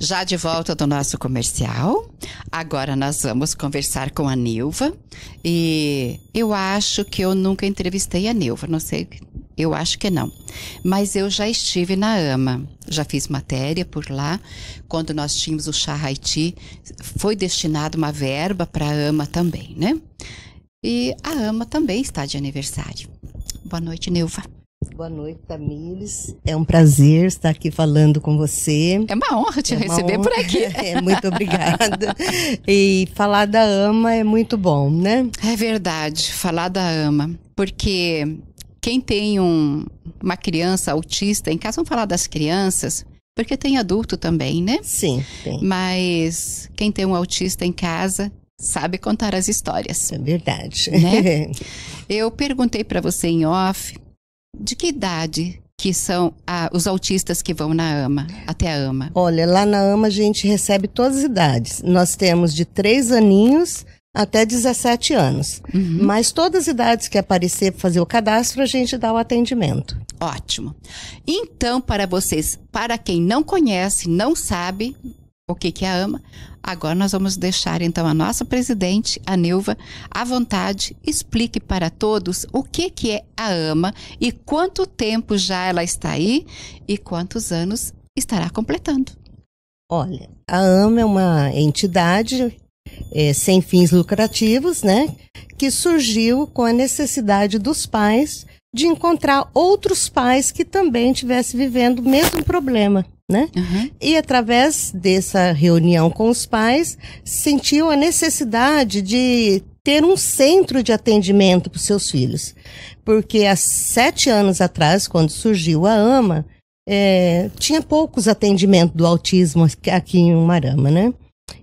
Já de volta do nosso comercial, agora nós vamos conversar com a Nilva. E eu acho que eu nunca entrevistei a Nilva, não sei, eu acho que não. Mas eu já estive na AMA, já fiz matéria por lá. Quando nós tínhamos o Chá Haiti, foi destinada uma verba para a AMA também, né? E a AMA também está de aniversário. Boa noite, Nilva. Boa noite, Tamires. É um prazer estar aqui falando com você. É uma honra te é receber honra. por aqui. É, muito obrigada. e falar da AMA é muito bom, né? É verdade, falar da AMA. Porque quem tem um, uma criança autista, em casa vamos falar das crianças, porque tem adulto também, né? Sim, tem. Mas quem tem um autista em casa sabe contar as histórias. É verdade. Né? Eu perguntei para você em off de que idade que são ah, os autistas que vão na AMA, até a AMA? Olha, lá na AMA a gente recebe todas as idades. Nós temos de 3 aninhos até 17 anos. Uhum. Mas todas as idades que aparecer para fazer o cadastro, a gente dá o atendimento. Ótimo. Então, para vocês, para quem não conhece, não sabe, o que, que a ama. Agora nós vamos deixar então a nossa presidente, a Nilva, à vontade, explique para todos o que, que é a ama e quanto tempo já ela está aí e quantos anos estará completando. Olha, a AMA é uma entidade é, sem fins lucrativos, né? Que surgiu com a necessidade dos pais de encontrar outros pais que também estivessem vivendo o mesmo problema né? Uhum. E através dessa reunião com os pais, sentiu a necessidade de ter um centro de atendimento para os seus filhos. Porque há sete anos atrás, quando surgiu a AMA, é, tinha poucos atendimentos do autismo aqui em Umarama, né?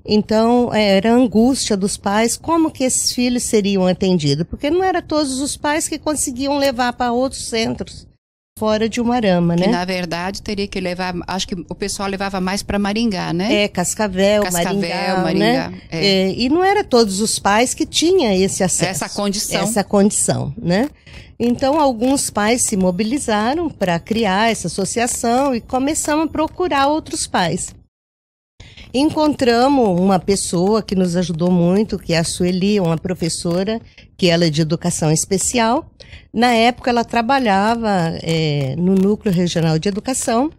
Então, é, era a angústia dos pais, como que esses filhos seriam atendidos? Porque não era todos os pais que conseguiam levar para outros centros fora de uma arama, né? Que, na verdade teria que levar, acho que o pessoal levava mais para Maringá, né? É, Cascavel, Cascavel Maringá, né? Maringá É. É, e não era todos os pais que tinham esse acesso. Essa condição. Essa condição, né? Então, alguns pais se mobilizaram para criar essa associação e começaram a procurar outros pais. Encontramos uma pessoa que nos ajudou muito, que é a Sueli, uma professora, que ela é de educação especial. Na época, ela trabalhava é, no Núcleo Regional de Educação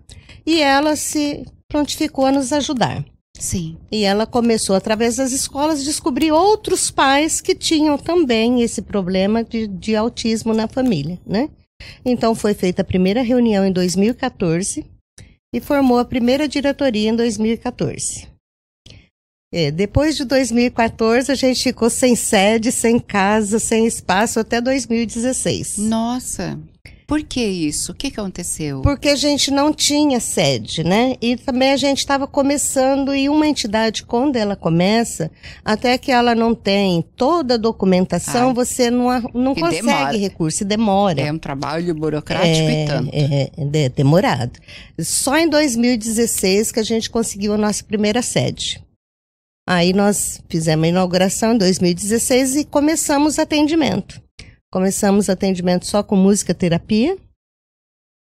e ela se prontificou a nos ajudar. Sim. E ela começou, através das escolas, descobrir outros pais que tinham também esse problema de, de autismo na família, né? Então, foi feita a primeira reunião em 2014 e formou a primeira diretoria em 2014. É, depois de 2014, a gente ficou sem sede, sem casa, sem espaço até 2016. Nossa! Por que isso? O que, aconteceu? Porque a gente não tinha sede, né? E também a gente estava começando, e uma entidade, quando ela começa, até que ela não tem toda a documentação, você não, não consegue demora. recurso, e demora. É um trabalho burocrático é, e tanto. É, é, é, demorado. Só em 2016 que a gente conseguiu a nossa primeira sede. Aí nós fizemos a inauguração em 2016 e começamos atendimento. Começamos atendimento só com música terapia.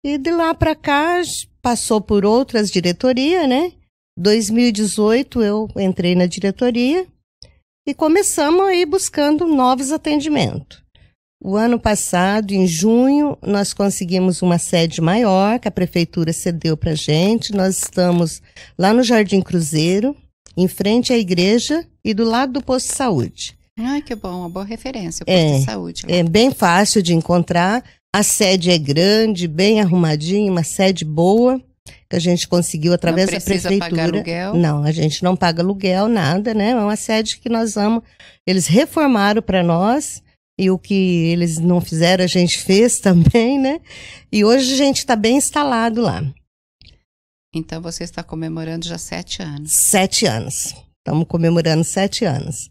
E de lá para cá passou por outras diretorias, né? 2018 eu entrei na diretoria e começamos aí buscando novos atendimentos. O ano passado, em junho, nós conseguimos uma sede maior que a prefeitura cedeu para gente. Nós estamos lá no Jardim Cruzeiro, em frente à igreja e do lado do posto de saúde. Ai, que bom, uma boa referência, posto é, de saúde. É bem fácil de encontrar. A sede é grande, bem arrumadinha, uma sede boa que a gente conseguiu através da prefeitura. Pagar aluguel. Não, a gente não paga aluguel, nada, né? É uma sede que nós vamos. Eles reformaram para nós e o que eles não fizeram a gente fez também, né? E hoje a gente está bem instalado lá. Então você está comemorando já sete anos. Sete anos. Estamos comemorando sete anos.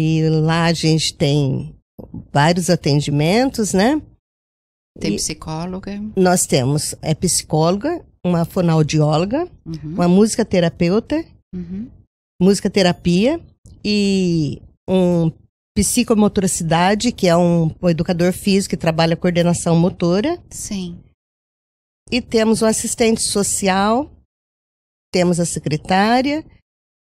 E lá a gente tem vários atendimentos, né? Tem psicóloga? E nós temos é psicóloga, uma fonoaudióloga, uhum. uma música terapeuta, uhum. música terapia e um psicomotoricidade, que é um, um educador físico que trabalha coordenação motora. Sim. E temos um assistente social, temos a secretária,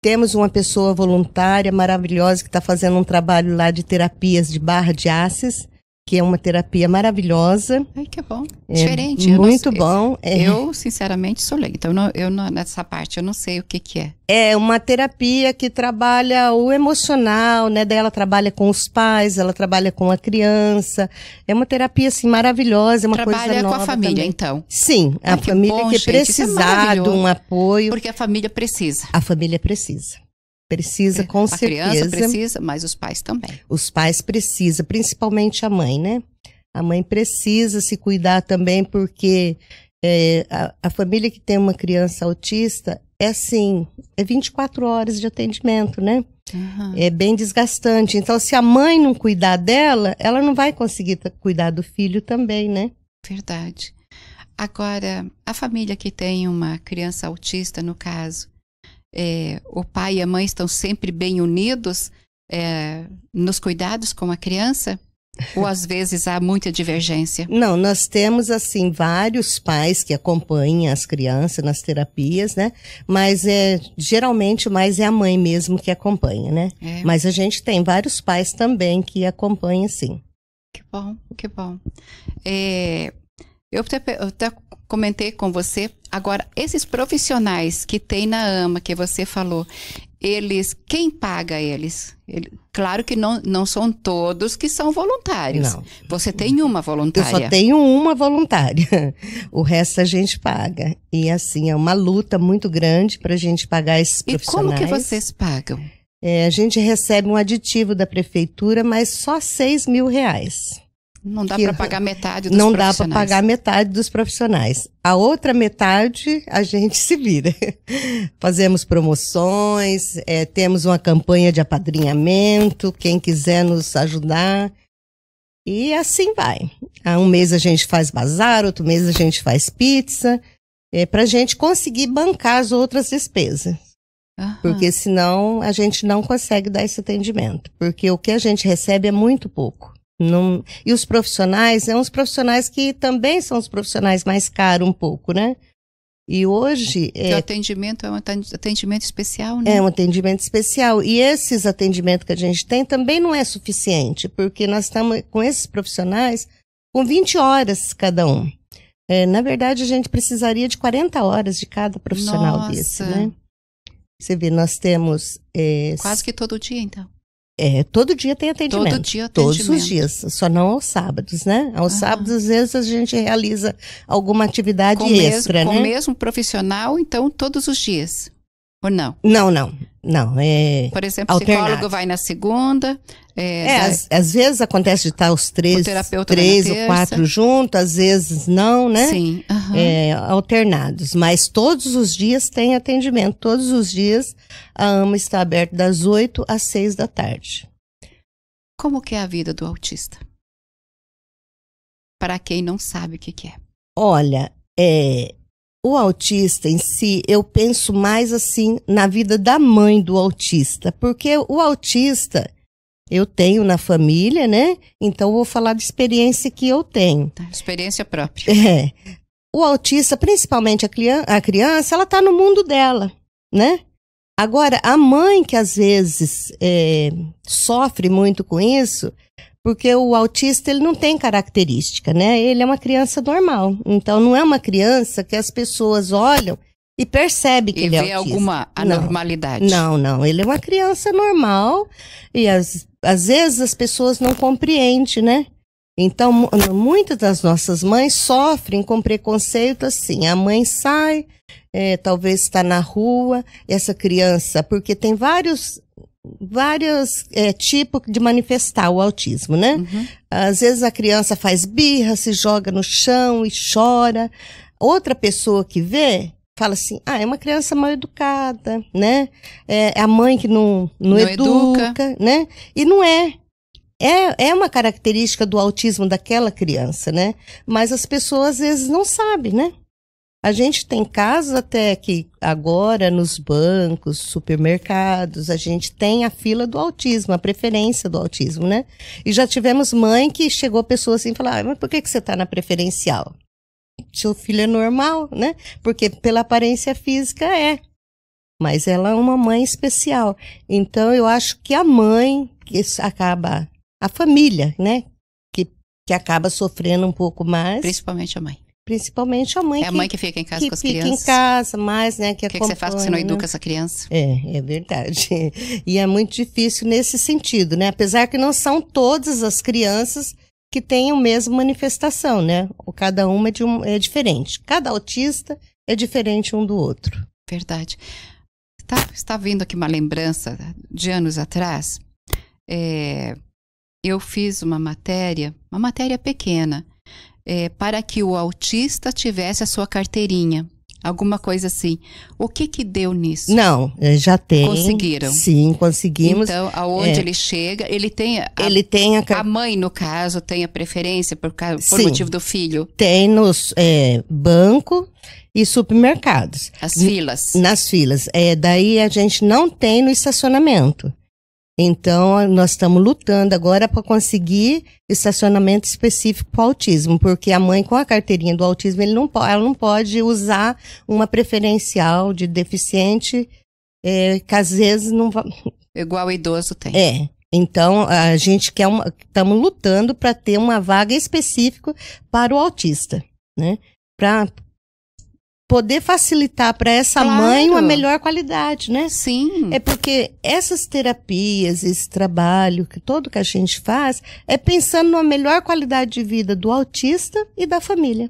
temos uma pessoa voluntária maravilhosa que está fazendo um trabalho lá de terapias de barra de aces que é uma terapia maravilhosa. Ai, que bom. É Diferente. Muito eu não, bom. É. Eu, sinceramente, sou leiga. Então, eu não, nessa parte, eu não sei o que, que é. É uma terapia que trabalha o emocional, né? Daí ela trabalha com os pais, ela trabalha com a criança. É uma terapia, assim, maravilhosa, é uma trabalha coisa nova. Trabalha com a família, também. então. Sim, a família que, bom, que gente, é precisar é de um apoio. Porque a família precisa. A família precisa. Precisa, com a certeza. A criança precisa, mas os pais também. Os pais precisam, principalmente a mãe, né? A mãe precisa se cuidar também, porque é, a, a, família que tem uma criança autista é assim, é 24 horas de atendimento, né? Uhum. É bem desgastante. Então, se a mãe não cuidar dela, ela não vai conseguir cuidar do filho também, né? Verdade. Agora, a família que tem uma criança autista, no caso, é, o pai e a mãe estão sempre bem unidos é, nos cuidados com a criança? Ou às vezes há muita divergência? Não, nós temos assim vários pais que acompanham as crianças nas terapias, né? Mas é geralmente mais é a mãe mesmo que acompanha, né? É. Mas a gente tem vários pais também que acompanham, sim. Que bom, que bom. É, eu até, eu até comentei com você. Agora, esses profissionais que tem na AMA, que você falou, eles, quem paga eles? Ele, claro que não, não são todos que são voluntários. Não. Você tem uma voluntária. Eu só tenho uma voluntária. O resto a gente paga. E assim, é uma luta muito grande para a gente pagar esses profissionais. E como que vocês pagam? É, a gente recebe um aditivo da prefeitura, mas só 6 mil reais. Não dá para pagar metade dos não profissionais. Não dá para pagar metade dos profissionais. A outra metade a gente se vira. Fazemos promoções, é, temos uma campanha de apadrinhamento, quem quiser nos ajudar. E assim vai. Há um mês a gente faz bazar, outro mês a gente faz pizza, é, para a gente conseguir bancar as outras despesas. Porque senão a gente não consegue dar esse atendimento. Porque o que a gente recebe é muito pouco. E os profissionais, são né, os profissionais que também são os profissionais mais caros um pouco, né? E hoje. É, é o atendimento é um atendimento especial, né? É um atendimento especial. E esses atendimentos que a gente tem também não é suficiente, porque nós estamos com esses profissionais com 20 horas cada um. É, na verdade, a gente precisaria de 40 horas de cada profissional Nossa. desse, né? Você vê, nós temos. É, Quase que todo dia, então. É, todo dia tem atendimento. Todo dia atendimento. Todos os dias, só não aos sábados, né? Aos ah. sábados, às vezes, a gente realiza alguma atividade com extra, mesmo, né? Com o mesmo profissional, então, todos os dias, ou não? Não, não, não. É Por exemplo, psicólogo vai na segunda, é, é às, às, vezes acontece de estar tá os três, três ou quatro juntos, às vezes não, né? Sim. Uhum. É, alternados. Mas todos os dias tem atendimento. Todos os dias a AMA está aberta das oito às seis da tarde. Como que é a vida do autista? Para quem não sabe o que, que é. Olha, é, o autista em si, eu penso mais assim na vida da mãe do autista, porque o autista eu tenho na família, né? Então vou falar da experiência que eu tenho. Tá, experiência própria. É. O autista, principalmente a, criança, ela está no mundo dela, né? Agora, a mãe que às vezes é, sofre muito com isso, porque o autista ele não tem característica, né? Ele é uma criança normal. Então não é uma criança que as pessoas olham e percebe que e ele é vê alguma anormalidade. Não, não, não, ele é uma criança normal e as, às vezes as pessoas não compreendem, né? Então, muitas das nossas mães sofrem com preconceito assim. A mãe sai, é, talvez está na rua, essa criança, porque tem vários vários é, tipos de manifestar o autismo, né? Uhum. Às vezes a criança faz birra, se joga no chão e chora. Outra pessoa que vê fala assim, ah, é uma criança mal educada, né? É, é a mãe que não, não, não educa, educa, né? E não é. É, é uma característica do autismo daquela criança, né? Mas as pessoas às vezes não sabem, né? A gente tem casos até que agora nos bancos, supermercados, a gente tem a fila do autismo, a preferência do autismo, né? E já tivemos mãe que chegou a pessoa assim e falou: ah, mas por que, que você está na preferencial? seu filho é normal, né? Porque pela aparência física é. Mas ela é uma mãe especial. Então eu acho que a mãe que acaba, a família, né? Que, que acaba sofrendo um pouco mais. Principalmente a mãe. Principalmente a mãe. É a mãe que fica em casa com as crianças. crianças. Fica em casa mais, né? Que o que, que, você faz que você não né? educa essa criança? É, é verdade. E é muito difícil nesse sentido, né? Apesar que não são todas as crianças que têm a mesma manifestação, né? cada uma é, um, é diferente. Cada autista é diferente um do outro. Verdade. Tá, está vindo aqui uma lembrança de anos atrás. É, eu fiz uma matéria, uma matéria pequena, é, para que o autista tivesse a sua carteirinha. Alguma coisa assim. O que que deu nisso? Não, eh, já tem. Conseguiram? Sim, conseguimos. Então, aonde é. ele chega, ele tem... A, ele tem a... a... mãe, no caso, tem a preferência por, por sim, motivo do filho? Tem nos é, banco e supermercados. As filas? Nas filas. É, daí a gente não tem no estacionamento. Então, nós estamos lutando agora para conseguir estacionamento específico para o autismo, porque a mãe com a carteirinha do autismo, ele não, ela não pode usar uma preferencial de deficiente, é, que às vezes não vai... Igual o idoso tem. É. Então, a gente quer estamos lutando para ter uma vaga específica para o autista, né? Pra, poder facilitar para essa claro. mãe uma melhor qualidade, né? Sim. É porque essas terapias, esse trabalho que todo que a gente faz é pensando numa melhor qualidade de vida do autista e da família.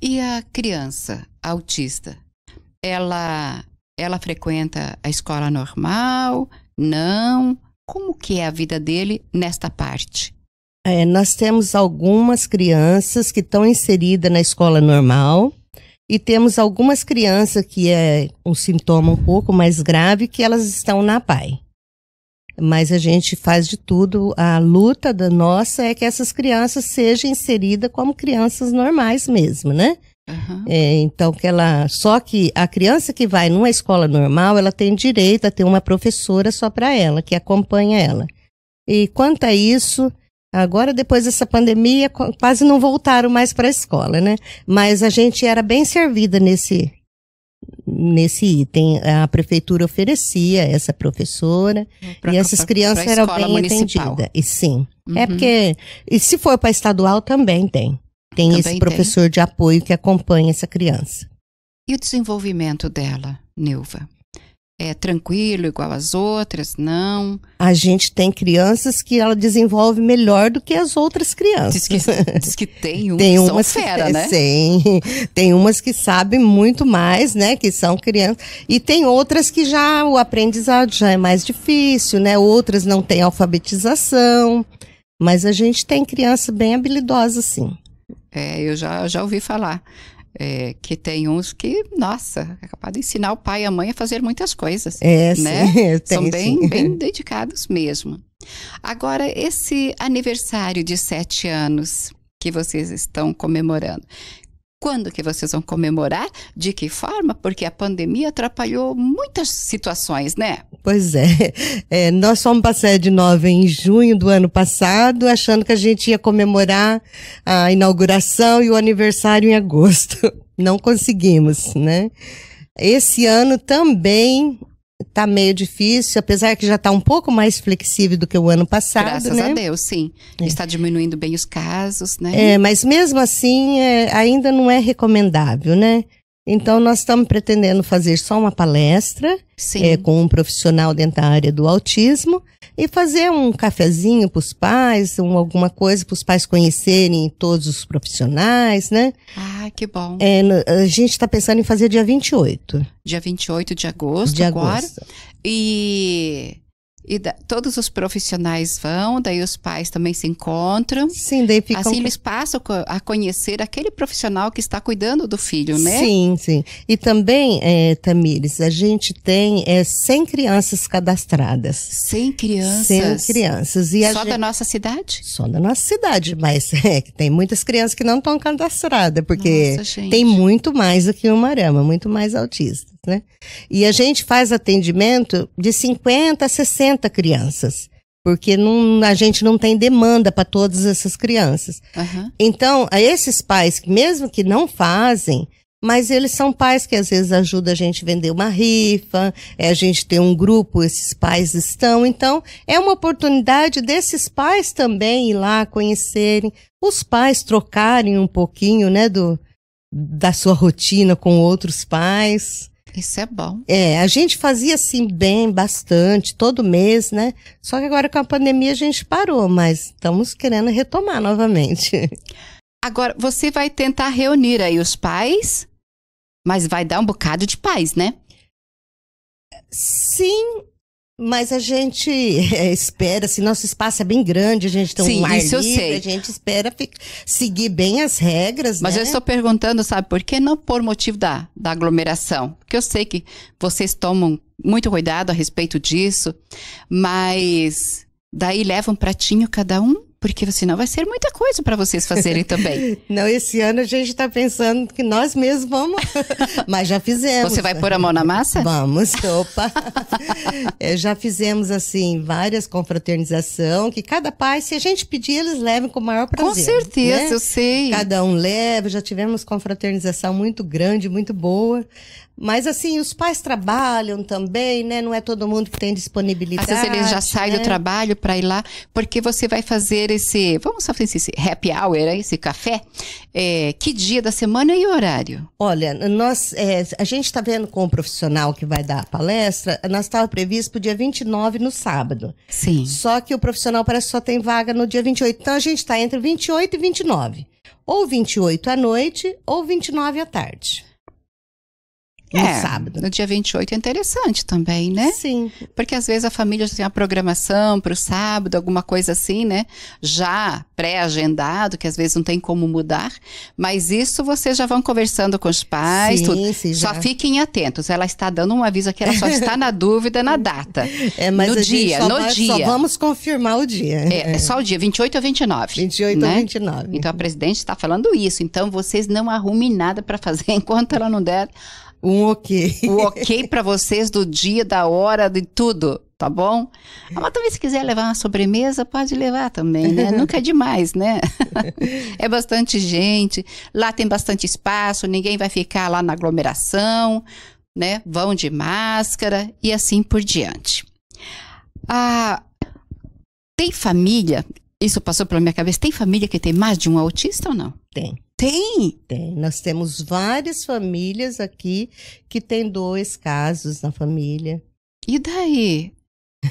E a criança autista, ela ela frequenta a escola normal? Não. Como que é a vida dele nesta parte? É, nós temos algumas crianças que estão inseridas na escola normal e temos algumas crianças que é um sintoma um pouco mais grave que elas estão na PAI. Mas a gente faz de tudo. A luta da nossa é que essas crianças sejam inseridas como crianças normais mesmo, né? Uhum. É, então que ela só que a criança que vai numa escola normal ela tem direito a ter uma professora só para ela que acompanha ela. E quanto a isso Agora, depois dessa pandemia, quase não voltaram mais para a escola, né? Mas a gente era bem servida nesse, nesse item. A prefeitura oferecia essa professora pra, e essas crianças eram bem atendidas. E sim. É uhum. É porque. E se for para estadual, também tem. Tem também esse professor tem. de apoio que acompanha essa criança. E o desenvolvimento dela, Nilva? é, tranquilo, igual as outras, não. A gente tem crianças que ela desenvolve melhor do que as outras crianças. Diz que, diz que tem, um, tem que umas que fera, né? Sim, tem umas que sabem muito mais, né? Que são crianças. E tem outras que já o aprendizado já é mais difícil, né? Outras não têm alfabetização. Mas a gente tem criança bem habilidosa, sim. É, eu já, já ouvi falar. É, que tem uns que, nossa, é capaz de ensinar o pai e a mãe a fazer muitas coisas. É, né? sim, São bem, sim. bem dedicados mesmo. Agora, esse aniversário de sete anos que vocês estão comemorando, quando que vocês vão comemorar? De que forma? Porque a pandemia atrapalhou muitas situações, né? Pois é. é nós fomos para a sede nova em junho do ano passado, achando que a gente ia comemorar a inauguração e o aniversário em agosto. Não conseguimos, né? Esse ano também tá meio difícil, apesar que já está um pouco mais flexível do que o ano passado. Graças né? a Deus, sim. É. Está diminuindo bem os casos, né? É, mas mesmo assim é, ainda não é recomendável, né? Então nós estamos pretendendo fazer só uma palestra é, com um profissional dentro da área do autismo e fazer um cafezinho para os pais, um, alguma coisa para os pais conhecerem todos os profissionais, né? Ah, que bom. É, a gente está pensando em fazer dia 28. Dia 28 de agosto, de agora. Agosto. E e da, todos os profissionais vão, daí os pais também se encontram. Sim, daí ficam... Assim eles passam a conhecer aquele profissional que está cuidando do filho, né? Sim, sim. E também, é, Tamires, a gente tem é, 100 crianças cadastradas. 100 crianças? 100 crianças. E Só gente... da nossa cidade? Só da nossa cidade, mas é, tem muitas crianças que não estão cadastradas, porque nossa, tem muito mais do que o Marama, muito mais autista né? E a gente faz atendimento de 50 a 60 crianças, porque não, a gente não tem demanda para todas essas crianças. Uhum. Então, a esses pais, mesmo que não fazem, mas eles são pais que às vezes ajudam a gente a vender uma rifa, é, a gente tem um grupo, esses pais estão. Então, é uma oportunidade desses pais também ir lá conhecerem, os pais trocarem um pouquinho, né, do, da sua rotina com outros pais. Isso é bom. É, a gente fazia assim bem, bastante, todo mês, né? Só que agora com a pandemia a gente parou, mas estamos querendo retomar novamente. Agora, você vai tentar reunir aí os pais, mas vai dar um bocado de paz, né? Sim mas a gente é, espera, assim, nosso espaço é bem grande, a gente tem Sim, um ar isso livre, eu sei. a gente espera seguir bem as regras, Mas né? eu estou perguntando, sabe, por que não por motivo da, da aglomeração? Porque eu sei que vocês tomam muito cuidado a respeito disso, mas daí leva um pratinho cada um porque senão vai ser muita coisa para vocês fazerem também. Não, esse ano a gente está pensando que nós mesmos vamos, mas já fizemos. Você vai pôr a mão na massa? Vamos, opa. é, já fizemos assim várias confraternização que cada pai, se a gente pedir, eles levem com o maior prazer. Com certeza, né? eu sei. Cada um leva. Já tivemos confraternização muito grande, muito boa. Mas assim, os pais trabalham também, né? Não é todo mundo que tem disponibilidade. Às vezes eles já saem né? do trabalho para ir lá, porque você vai fazer esse, vamos fazer assim, esse happy hour, esse café. É, que dia da semana e horário? Olha, nós, é, a gente está vendo com o profissional que vai dar a palestra, nós estava previsto para o dia 29 no sábado. Sim. Só que o profissional parece que só tem vaga no dia 28. Então a gente está entre 28 e 29. Ou 28 à noite, ou 29 à tarde no é, sábado. No dia 28 é interessante também, né? Sim. Porque às vezes a família tem uma programação para o sábado, alguma coisa assim, né? Já pré-agendado, que às vezes não tem como mudar. Mas isso vocês já vão conversando com os pais. Sim, tudo. Sim, já. Só fiquem atentos. Ela está dando um aviso que ela só está na dúvida na data. É, mas no dia, no vai, dia. Só vamos confirmar o dia. É, é, só o dia, 28 ou 29. 28 né? ou 29. Então a presidente está falando isso. Então vocês não arrumem nada para fazer enquanto ela não der um ok. O ok para vocês do dia, da hora, de tudo, tá bom? Ah, mas também se quiser levar uma sobremesa, pode levar também, né? Nunca é demais, né? é bastante gente, lá tem bastante espaço, ninguém vai ficar lá na aglomeração, né? Vão de máscara e assim por diante. Ah, tem família, isso passou pela minha cabeça, tem família que tem mais de um autista ou não? Tem. Tem? Tem. Nós temos várias famílias aqui que tem dois casos na família. E daí?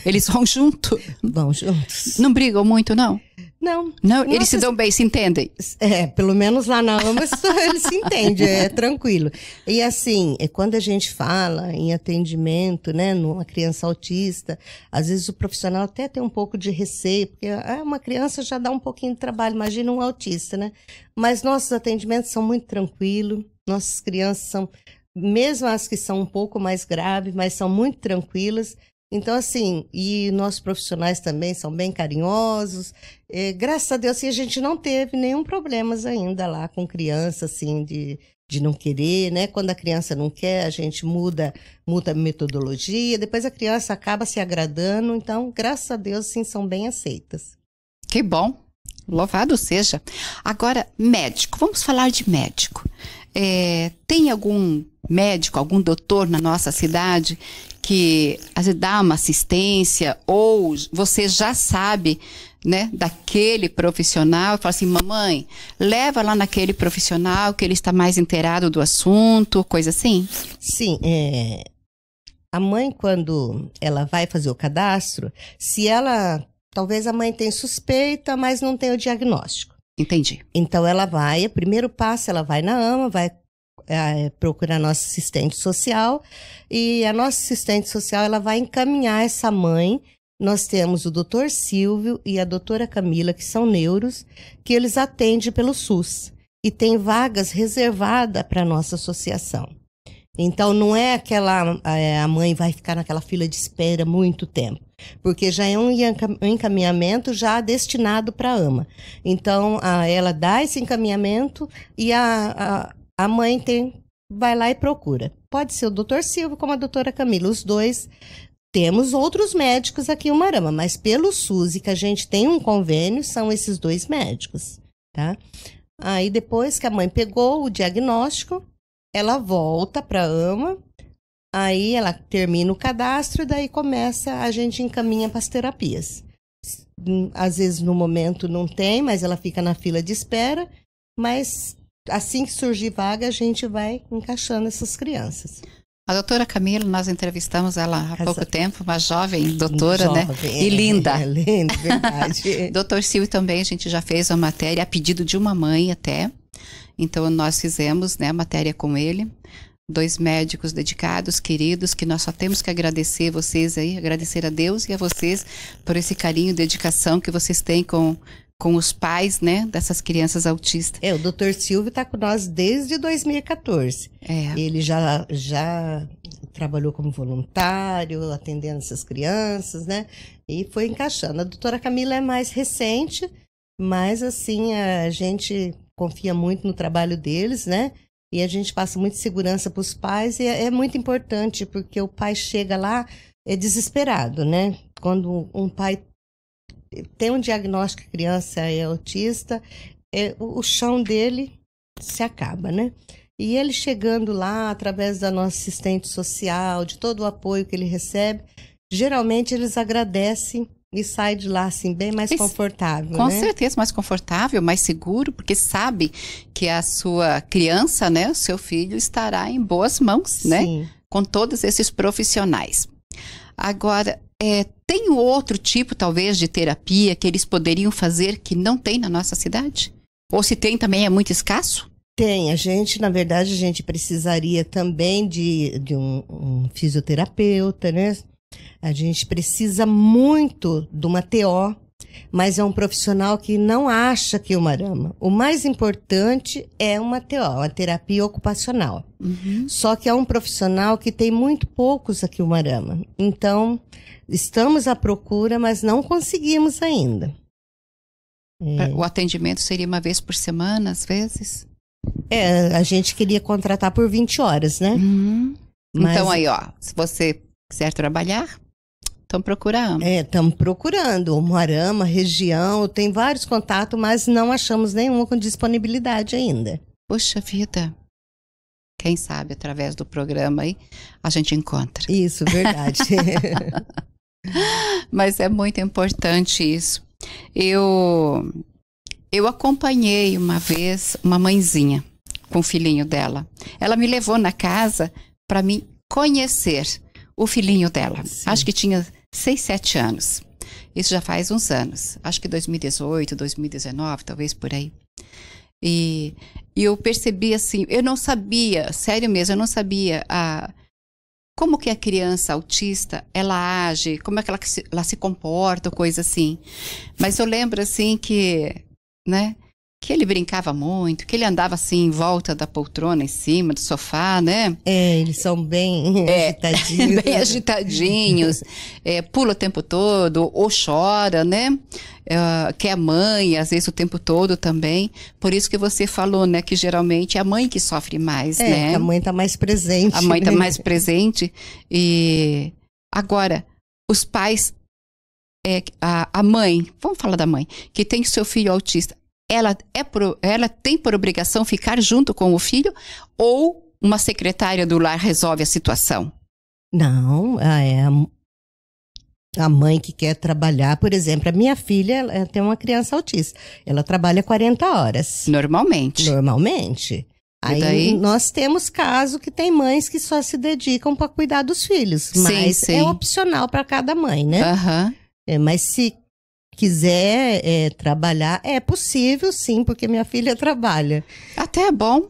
Eles vão junto? Vão juntos. Não brigam muito, não? Não. Não, eles se dão bem, se entendem. É, pelo menos lá na AMAS eles se entendem, é tranquilo. E assim, é, quando a gente fala em atendimento, né, numa criança autista, às vezes o profissional até tem um pouco de receio, porque ah, uma criança já dá um pouquinho de trabalho, imagina um autista, né? Mas nossos atendimentos são muito tranquilos, nossas crianças são mesmo as que são um pouco mais graves, mas são muito tranquilas. Então, assim, e nossos profissionais também são bem carinhosos. É, graças a Deus, assim, a gente não teve nenhum problema ainda lá com criança, assim, de, de não querer, né? Quando a criança não quer, a gente muda, muda a metodologia, depois a criança acaba se agradando. Então, graças a Deus, sim, são bem aceitas. Que bom. Louvado seja. Agora, médico. Vamos falar de médico. É, tem algum médico, algum doutor na nossa cidade que às vezes dá uma assistência ou você já sabe né, daquele profissional e fala assim, mamãe, leva lá naquele profissional que ele está mais inteirado do assunto, coisa assim? Sim, é... a mãe quando ela vai fazer o cadastro, se ela, talvez a mãe tenha suspeita, mas não tem o diagnóstico. Entendi. Então ela vai, o primeiro passo ela vai na AMA, vai é, procura a nossa assistente social e a nossa assistente social ela vai encaminhar essa mãe. Nós temos o doutor Silvio e a doutora Camila, que são neuros, que eles atendem pelo SUS e tem vagas reservadas para a nossa associação. Então não é aquela é, a mãe vai ficar naquela fila de espera muito tempo, porque já é um encaminhamento já destinado para a ama. Então a, ela dá esse encaminhamento e a a mãe tem, vai lá e procura. Pode ser o doutor Silvio como a doutora Camila, os dois. Temos outros médicos aqui em Umarama, mas pelo SUS e que a gente tem um convênio, são esses dois médicos, tá? Aí depois que a mãe pegou o diagnóstico, ela volta para a AMA, aí ela termina o cadastro e daí começa, a gente encaminha para as terapias às vezes no momento não tem, mas ela fica na fila de espera. Mas assim que surgir vaga, a gente vai encaixando essas crianças. A doutora Camila, nós entrevistamos ela há Essa... pouco tempo, uma jovem doutora, né? jovem, né? E é, linda. É, linda, verdade. Doutor Silvio também, a gente já fez uma matéria a pedido de uma mãe até. Então, nós fizemos né, matéria com ele. Dois médicos dedicados, queridos, que nós só temos que agradecer vocês aí, agradecer a Deus e a vocês por esse carinho e dedicação que vocês têm com, com os pais, né, dessas crianças autistas. É, o Dr. Silvio está com nós desde 2014. É. Ele já, já trabalhou como voluntário, atendendo essas crianças, né? E foi encaixando. A doutora Camila é mais recente, mas assim, a gente confia muito no trabalho deles, né? E a gente passa muita segurança para os pais e é, é muito importante porque o pai chega lá é desesperado, né? Quando um pai tem um diagnóstico que a criança é autista, é, o, chão dele se acaba, né? E ele chegando lá, através da nossa assistente social, de todo o apoio que ele recebe, geralmente eles agradecem e sai de lá assim bem mais confortável, com né? certeza mais confortável, mais seguro, porque sabe que a sua criança, né, o seu filho estará em boas mãos, né? Sim. né, com todos esses profissionais. Agora, é, tem outro tipo, talvez, de terapia que eles poderiam fazer que não tem na nossa cidade? Ou se tem também é muito escasso? Tem, a gente, na verdade, a gente precisaria também de, de um, um fisioterapeuta, né? A gente precisa muito de uma TO, mas é um profissional que não acha que o é Marama. O mais importante é uma TO, a terapia ocupacional. Uhum. Só que é um profissional que tem muito poucos aqui o Marama. Então, estamos à procura, mas não conseguimos ainda. É, é. O atendimento seria uma vez por semana, às vezes? É, a gente queria contratar por 20 horas, né? Uhum. Mas... Então aí, ó, se você quiser trabalhar, estamos procurando. É, estamos procurando. Moarama, região, tem vários contatos, mas não achamos nenhuma com disponibilidade ainda. Poxa vida. Quem sabe através do programa aí a gente encontra. Isso, verdade. Mas é muito importante isso. Eu eu acompanhei uma vez uma mãezinha com o filhinho dela. Ela me levou na casa para me conhecer o filhinho dela. Sim. Acho que tinha 6, 7 anos. Isso já faz uns anos. Acho que 2018, 2019, talvez por aí. E, e eu percebi assim, eu não sabia, sério mesmo, eu não sabia a, como que a criança autista ela age, como é que ela se, ela se comporta, coisa assim. Mas eu lembro assim que, né? que ele brincava muito, que ele andava assim em volta da poltrona, em cima do sofá, né? É, eles são bem é, agitadinhos. bem agitadinhos. é, pula o tempo todo, ou chora, né? É, que é mãe, às vezes o tempo todo também. Por isso que você falou, né? Que geralmente é a mãe que sofre mais, é, né? A mãe tá mais presente. A mãe está tá mais presente. E agora, os pais é, a, a mãe, vamos falar da mãe, que tem seu filho autista, ela, é pro, ela tem por obrigação ficar junto com o filho ou uma secretária do lar resolve a situação? Não, é a mãe que quer trabalhar, por exemplo, a minha filha ela tem uma criança autista. Ela trabalha 40 horas. Normalmente. Normalmente. Aí, daí? nós temos caso que tem mães que só se dedicam para cuidar dos filhos. Sim, mas é sim. é opcional para cada mãe, né? Uhum. É, mas se quiser é, trabalhar, é possível sim, porque minha filha trabalha. Até é bom.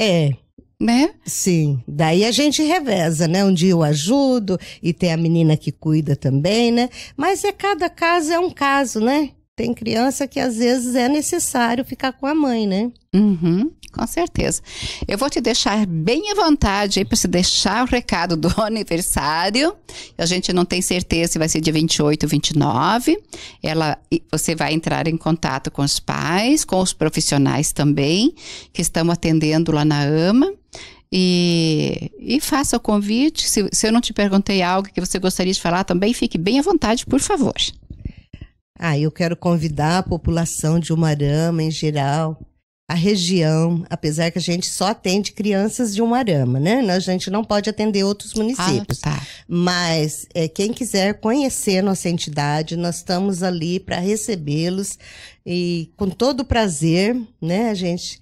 É, né? Sim. Daí a gente reveza, né? Um dia eu ajudo e tem a menina que cuida também, né? Mas é cada caso é um caso, né? tem criança que às vezes é necessário ficar com a mãe, né? Uhum, com certeza. Eu vou te deixar bem à vontade aí para se deixar o recado do aniversário. A gente não tem certeza se vai ser dia 28 ou 29. Ela, você vai entrar em contato com os pais, com os profissionais também, que estão atendendo lá na AMA. E, e, faça o convite. Se, se eu não te perguntei algo que você gostaria de falar, também fique bem à vontade, por favor. Ah, eu quero convidar a população de Umarama em geral, a região, apesar que a gente só atende crianças de Umarama, né? A gente não pode atender outros ah, municípios. Ah, tá. Mas é, quem quiser conhecer nossa entidade, nós estamos ali para recebê-los e com todo prazer, né? A gente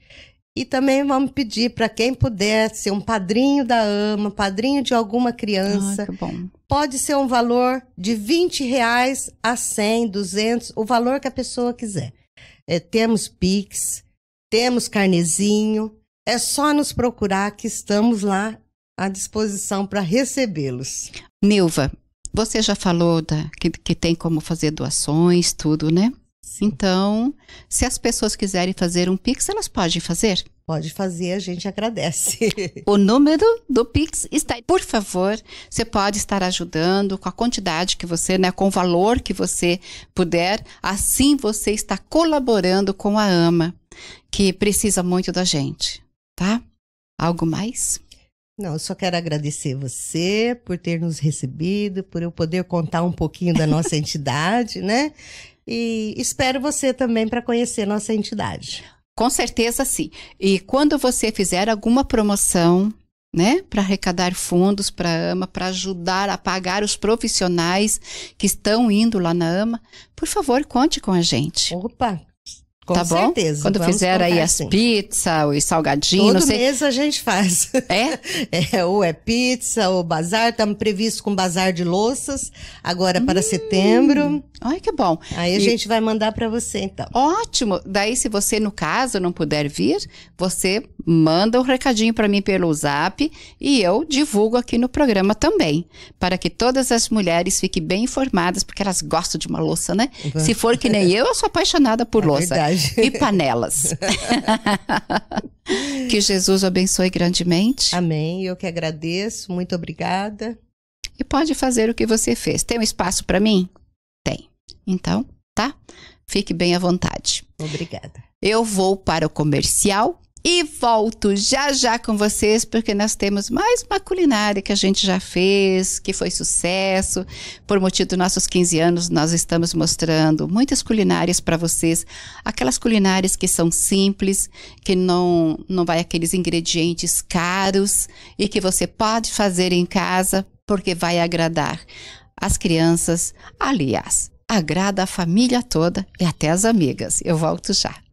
e também vamos pedir para quem puder ser um padrinho da AMA, padrinho de alguma criança. Ah, Pode ser um valor de 20 reais a 100, 200, o valor que a pessoa quiser. É, temos Pix, temos carnezinho. É só nos procurar que estamos lá à disposição para recebê-los. Nilva, você já falou da, que, que tem como fazer doações, tudo, né? Então, se as pessoas quiserem fazer um Pix, elas podem fazer? Pode fazer, a gente agradece. o número do Pix está aí. Por favor, você pode estar ajudando com a quantidade que você, né, com o valor que você puder. Assim você está colaborando com a AMA, que precisa muito da gente, tá? Algo mais? Não, eu só quero agradecer você por ter nos recebido, por eu poder contar um pouquinho da nossa entidade, né? e espero você também para conhecer nossa entidade. Com certeza sim. E quando você fizer alguma promoção, né, para arrecadar fundos para a AMA, para ajudar a pagar os profissionais que estão indo lá na AMA, por favor, conte com a gente. Opa, com tá certeza. Bom? Quando Vamos fizer aí as sim. pizzas, os salgadinhos. Todo sei... mês a gente faz. É? é? Ou é pizza, ou bazar. Estamos tá previsto com bazar de louças, agora hum, para setembro. Ai, que bom. Aí e... a gente vai mandar para você, então. Ótimo. Daí, se você, no caso, não puder vir, você manda um recadinho para mim pelo zap e eu divulgo aqui no programa também. Para que todas as mulheres fiquem bem informadas, porque elas gostam de uma louça, né? Uhum. Se for que nem eu, eu sou apaixonada por é louça. Verdade verdade. E panelas. que Jesus abençoe grandemente. Amém. Eu que agradeço. Muito obrigada. E pode fazer o que você fez. Tem um espaço para mim? Tem. Então, tá? Fique bem à vontade. Obrigada. Eu vou para o comercial e volto já já com vocês, porque nós temos mais uma culinária que a gente já fez, que foi sucesso. Por motivo dos nossos 15 anos, nós estamos mostrando muitas culinárias para vocês. Aquelas culinárias que são simples, que não, não vai aqueles ingredientes caros e que você pode fazer em casa, porque vai agradar as crianças. Aliás, agrada a família toda e até as amigas. Eu volto já.